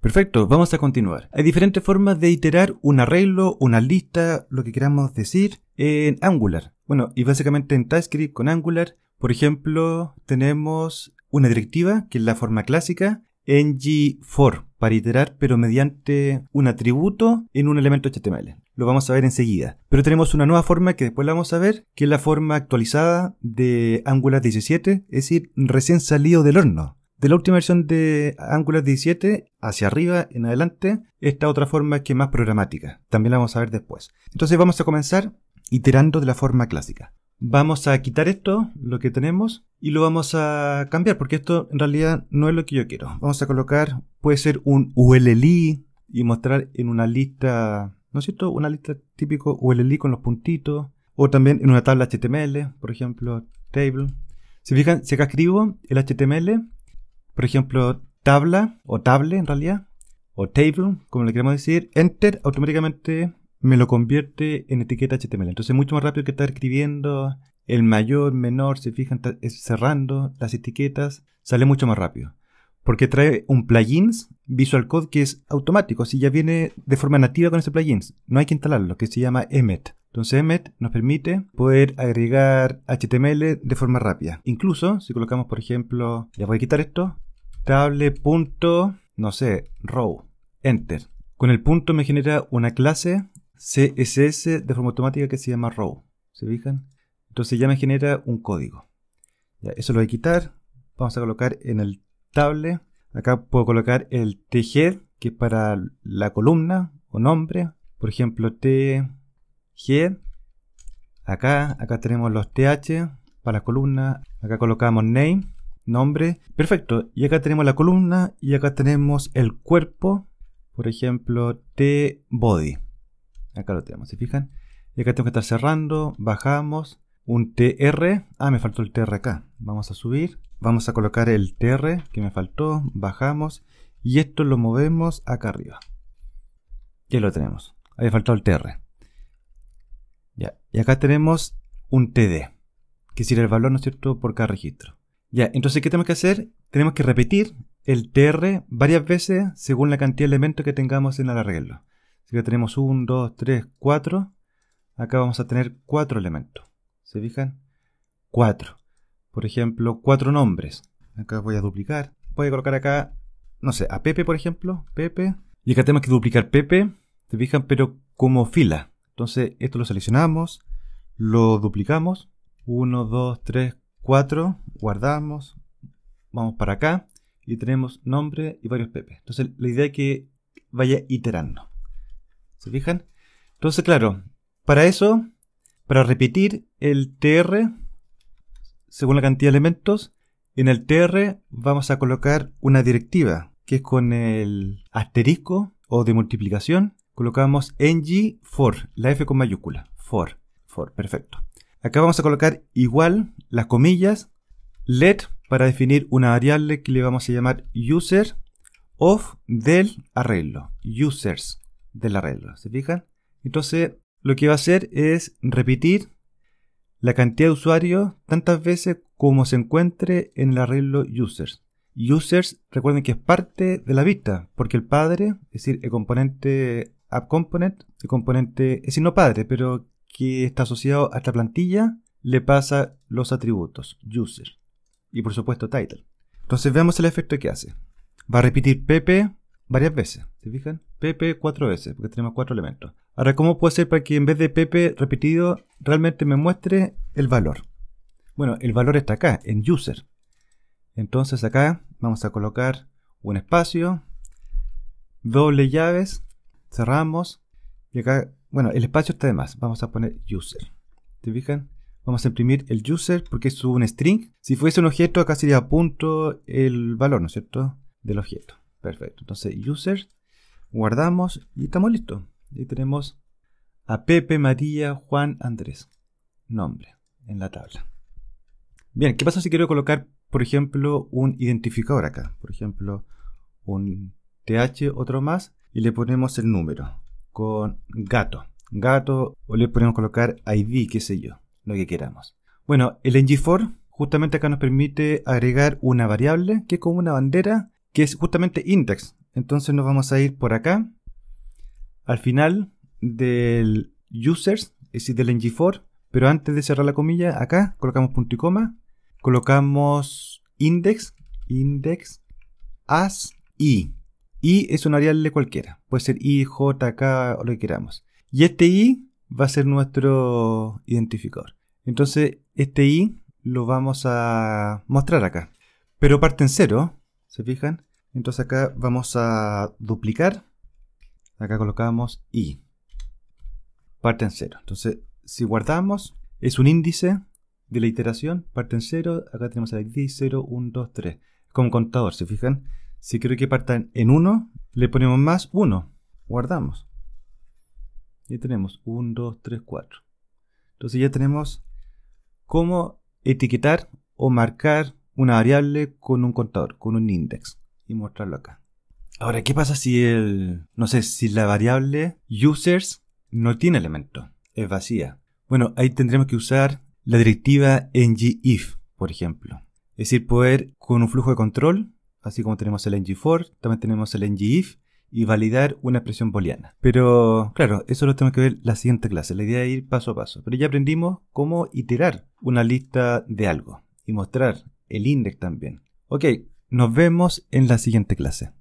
Perfecto, vamos a continuar. Hay diferentes formas de iterar un arreglo, una lista, lo que queramos decir, en Angular. Bueno, y básicamente en TypeScript con Angular, por ejemplo, tenemos una directiva, que es la forma clásica, ng4, para iterar, pero mediante un atributo en un elemento HTML. Lo vamos a ver enseguida. Pero tenemos una nueva forma que después la vamos a ver, que es la forma actualizada de Angular 17, es decir, recién salido del horno. De la última versión de Angular 17 hacia arriba en adelante, esta otra forma es que es más programática. También la vamos a ver después. Entonces vamos a comenzar iterando de la forma clásica. Vamos a quitar esto, lo que tenemos, y lo vamos a cambiar, porque esto en realidad no es lo que yo quiero. Vamos a colocar, puede ser un ULLi y mostrar en una lista, ¿no es cierto? Una lista típico ULLi con los puntitos, o también en una tabla HTML, por ejemplo, table. Si fijan, si acá escribo el HTML, por ejemplo, tabla o table en realidad, o table, como le queremos decir, enter automáticamente me lo convierte en etiqueta HTML. Entonces es mucho más rápido que estar escribiendo el mayor, menor, se fijan, cerrando las etiquetas, sale mucho más rápido. Porque trae un plugins Visual Code que es automático, si ya viene de forma nativa con ese plugins. No hay que instalarlo, que se llama Emmet. Entonces Emmet nos permite poder agregar HTML de forma rápida. Incluso si colocamos, por ejemplo, ya voy a quitar esto, table no sé, row, enter. Con el punto me genera una clase CSS de forma automática que se llama row. ¿Se fijan? Entonces ya me genera un código. eso lo voy a quitar. Vamos a colocar en el table. Acá puedo colocar el TG, que es para la columna o nombre. Por ejemplo, TG. Acá, acá tenemos los TH para la columna. Acá colocamos name nombre. Perfecto. Y acá tenemos la columna y acá tenemos el cuerpo. Por ejemplo, T body. Acá lo tenemos, ¿se fijan? Y acá tengo que estar cerrando. Bajamos. Un TR. Ah, me faltó el TR acá. Vamos a subir. Vamos a colocar el TR que me faltó. Bajamos. Y esto lo movemos acá arriba. Ya lo tenemos. Ahí faltó el TR. Ya. Y acá tenemos un TD, que sería el valor, ¿no es cierto?, por cada registro. Ya, entonces, ¿qué tenemos que hacer? Tenemos que repetir el TR varias veces según la cantidad de elementos que tengamos en el arreglo. Así que tenemos 1, 2, 3, 4. Acá vamos a tener 4 elementos. ¿Se fijan? 4. Por ejemplo, 4 nombres. Acá voy a duplicar. Voy a colocar acá, no sé, a Pepe, por ejemplo. Pepe. Y acá tenemos que duplicar Pepe. ¿Se fijan? Pero como fila. Entonces, esto lo seleccionamos. Lo duplicamos. 1, 2, 3, 4, guardamos, vamos para acá y tenemos nombre y varios pp. Entonces la idea es que vaya iterando. ¿Se fijan? Entonces, claro, para eso, para repetir el tr, según la cantidad de elementos, en el tr vamos a colocar una directiva, que es con el asterisco o de multiplicación, colocamos ng for, la f con mayúscula, for, for, perfecto. Acá vamos a colocar igual las comillas, let para definir una variable que le vamos a llamar user of del arreglo, users del arreglo, ¿se fijan? Entonces lo que va a hacer es repetir la cantidad de usuarios tantas veces como se encuentre en el arreglo users. Users, recuerden que es parte de la vista, porque el padre, es decir, el componente app component, el componente es decir, padre, pero que está asociado a esta plantilla le pasa los atributos, user, y por supuesto title. Entonces veamos el efecto que hace. Va a repetir pepe varias veces, ¿se fijan? pepe cuatro veces, porque tenemos cuatro elementos. Ahora, ¿cómo puede ser para que en vez de pepe repetido realmente me muestre el valor? Bueno, el valor está acá, en user. Entonces acá vamos a colocar un espacio, doble llaves, cerramos, y acá bueno, el espacio está de más. Vamos a poner user. ¿Te fijan? Vamos a imprimir el user porque es un string. Si fuese un objeto, acá sería punto el valor, ¿no es cierto? Del objeto. Perfecto. Entonces, user, guardamos y estamos listos. Y tenemos a Pepe, María, Juan, Andrés. Nombre en la tabla. Bien, ¿qué pasa si quiero colocar, por ejemplo, un identificador acá? Por ejemplo, un th, otro más, y le ponemos el número con gato. Gato, o le podemos colocar ID, qué sé yo, lo que queramos. Bueno, el ng4 justamente acá nos permite agregar una variable que es como una bandera, que es justamente index. Entonces nos vamos a ir por acá, al final del users, es decir, del ng4, pero antes de cerrar la comilla, acá colocamos punto y coma, colocamos index, index as i y es un variable de cualquiera. Puede ser I, J, K o lo que queramos. Y este I va a ser nuestro identificador. Entonces, este I lo vamos a mostrar acá. Pero parte en cero, ¿se fijan? Entonces acá vamos a duplicar. Acá colocamos I. Parte en cero. Entonces, si guardamos, es un índice de la iteración. Parte en cero. Acá tenemos el ID 0, 1, 2, 3. Como contador, ¿se fijan? Si quiero que partan en 1, le ponemos más 1. Guardamos. Y tenemos 1, 2, 3, 4. Entonces ya tenemos cómo etiquetar o marcar una variable con un contador, con un index. Y mostrarlo acá. Ahora, ¿qué pasa si el, no sé, si la variable users no tiene elemento? Es vacía. Bueno, ahí tendremos que usar la directiva ngIf, por ejemplo. Es decir, poder con un flujo de control así como tenemos el ng4, también tenemos el ng-if y validar una expresión booleana. Pero claro, eso lo tenemos que ver la siguiente clase. La idea es ir paso a paso. Pero ya aprendimos cómo iterar una lista de algo y mostrar el index también. Ok, nos vemos en la siguiente clase.